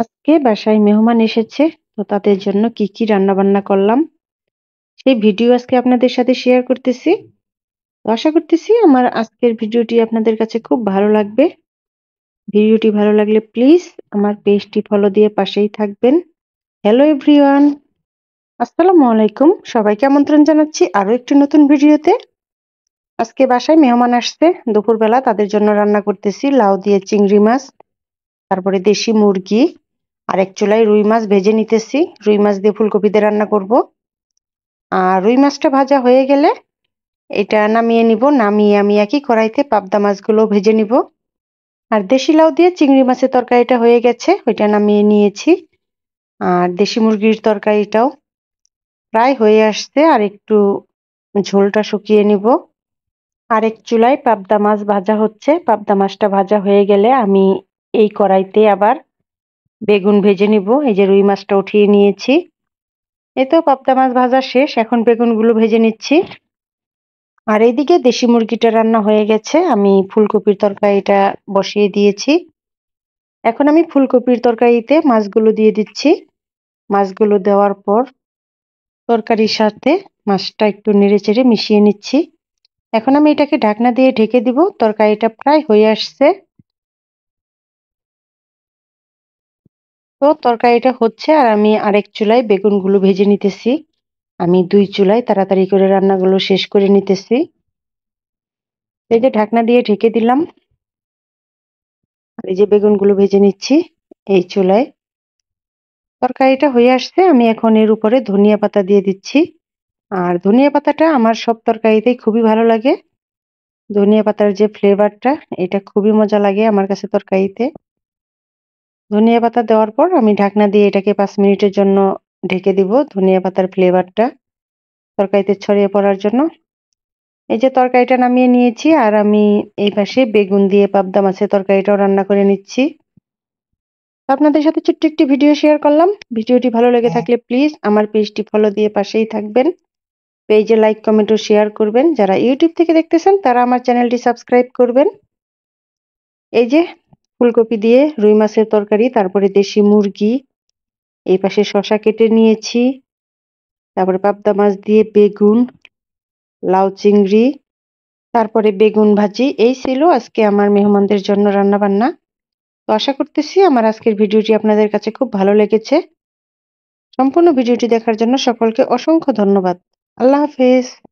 আজকে বাসায় মেহমান এসেছে তো তাদের জন্য কি কি রান্না বান্না করলাম সেই ভিডিও আজকে আপনাদের সাথে শেয়ার করতেছি তো আশা করতেছি আমার আজকের ভিডিওটি আপনাদের কাছে খুব ভালো লাগবে ভিডিওটি ভালো লাগলে প্লিজ আমার পেজটি ফলো দিয়ে পাশেই থাকবেন হ্যালো এভরিওয়ান আসসালামু আলাইকুম সবাইকে আমন্ত্রণ জানাচ্ছি আরও একটি নতুন ভিডিওতে আজকে বাসায় মেহমান আসছে দুপুরবেলা তাদের জন্য রান্না করতেছি লাউ দিয়ে চিংড়ি মাছ তারপরে দেশি মুরগি আর এক চুলায় রুই মাছ ভেজে নিতেছি রুই মাছ দিয়ে ফুলকপিতে রান্না করব আর রুই মাছটা ভাজা হয়ে গেলে এটা নামিয়ে নিব নামিয়ে আমি একই কড়াইতে পাবদা মাছগুলো ভেজে নিব আর দেশি লাউ দিয়ে চিংড়ি মাছের তরকারিটা হয়ে গেছে ওইটা নামিয়ে নিয়েছি আর দেশি মুরগির তরকারিটাও প্রায় হয়ে আসছে আর একটু ঝোলটা শুকিয়ে নিব আর এক চুলায় পাবদা মাছ ভাজা হচ্ছে পাবদা মাছটা ভাজা হয়ে গেলে আমি এই কড়াইতে আবার বেগুন ভেজে নিব এই যে রুই মাছটা উঠিয়ে নিয়েছি এ তো পাবদা মাছ ভাজা শেষ এখন বেগুনগুলো ভেজে নিচ্ছি আর এইদিকে দেশি মুরগিটা রান্না হয়ে গেছে আমি ফুলকপির তরকারিটা বসিয়ে দিয়েছি এখন আমি ফুলকপির তরকারিতে মাছগুলো দিয়ে দিচ্ছি মাছগুলো দেওয়ার পর তরকারির সাথে মাছটা একটু নেড়ে চেড়ে মিশিয়ে নিচ্ছি এখন আমি এটাকে ঢাকনা দিয়ে ঢেকে দিব তরকারিটা প্রায় হয়ে আসছে তো তরকারিটা হচ্ছে আর আমি আরেক চুলায় বেগুনগুলো ভেজে নিতেছি আমি দুই চুলায় তাড়াতাড়ি করে রান্নাগুলো শেষ করে নিতেছি এই যে ঢাকনা দিয়ে ঢেকে দিলাম এই যে বেগুনগুলো ভেজে নিচ্ছি এই চুলায় তরকারিটা হয়ে আসছে আমি এখন এর উপরে ধনিয়া পাতা দিয়ে দিচ্ছি আর ধনিয়া পাতাটা আমার সব তরকারিতেই খুবই ভালো লাগে ধনিয়া পাতার যে ফ্লেভারটা এটা খুবই মজা লাগে আমার কাছে তরকারিতে ধনিয়া পাতা দেওয়ার পর আমি ঢাকনা দিয়ে এটাকে পাঁচ মিনিটের জন্য ঢেকে দিব ধনিয়া পাতার ফ্লেভারটা তরকারিতে ছড়িয়ে পড়ার জন্য এই যে তরকারিটা নামিয়ে নিয়েছি আর আমি এই পাশে বেগুন দিয়ে পাবদা মাছের তরকারিটাও রান্না করে নিচ্ছি আপনাদের সাথে ছোট্ট একটি ভিডিও শেয়ার করলাম ভিডিওটি ভালো লেগে হ্যাঁ। থাকলে প্লিজ আমার পেজটি ফলো দিয়ে পাশেই থাকবেন পেজে লাইক কমেন্ট ও শেয়ার করবেন যারা ইউটিউব থেকে দেখতেছেন তারা আমার চ্যানেলটি সাবস্ক্রাইব করবেন এই যে ফুলকপি দিয়ে রুই মাছের তরকারি তারপরে দেশি মুরগি এই পাশে শশা কেটে নিয়েছি তারপরে পাবদা মাছ দিয়ে বেগুন লাউ চিংড়ি তারপরে বেগুন ভাজি এই ছিল আজকে আমার মেহমানদের জন্য রান্না বান্না তো আশা করতেছি আমার আজকের ভিডিওটি আপনাদের কাছে খুব ভালো লেগেছে সম্পূর্ণ ভিডিওটি দেখার জন্য সকলকে অসংখ্য ধন্যবাদ আল্লাহ হাফেজ